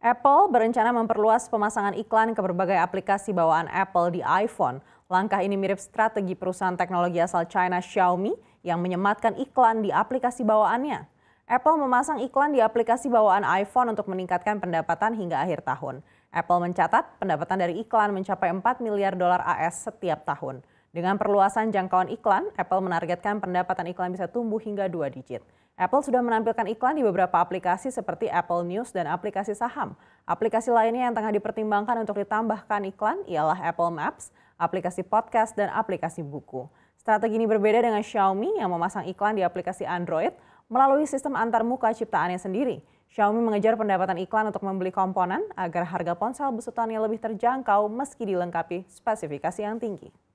Apple berencana memperluas pemasangan iklan ke berbagai aplikasi bawaan Apple di iPhone. Langkah ini mirip strategi perusahaan teknologi asal China Xiaomi yang menyematkan iklan di aplikasi bawaannya. Apple memasang iklan di aplikasi bawaan iPhone untuk meningkatkan pendapatan hingga akhir tahun. Apple mencatat pendapatan dari iklan mencapai 4 miliar dolar AS setiap tahun. Dengan perluasan jangkauan iklan, Apple menargetkan pendapatan iklan bisa tumbuh hingga dua digit. Apple sudah menampilkan iklan di beberapa aplikasi seperti Apple News dan aplikasi saham. Aplikasi lainnya yang tengah dipertimbangkan untuk ditambahkan iklan ialah Apple Maps, aplikasi podcast, dan aplikasi buku. Strategi ini berbeda dengan Xiaomi yang memasang iklan di aplikasi Android melalui sistem antarmuka ciptaannya sendiri. Xiaomi mengejar pendapatan iklan untuk membeli komponen agar harga ponsel besutannya lebih terjangkau meski dilengkapi spesifikasi yang tinggi.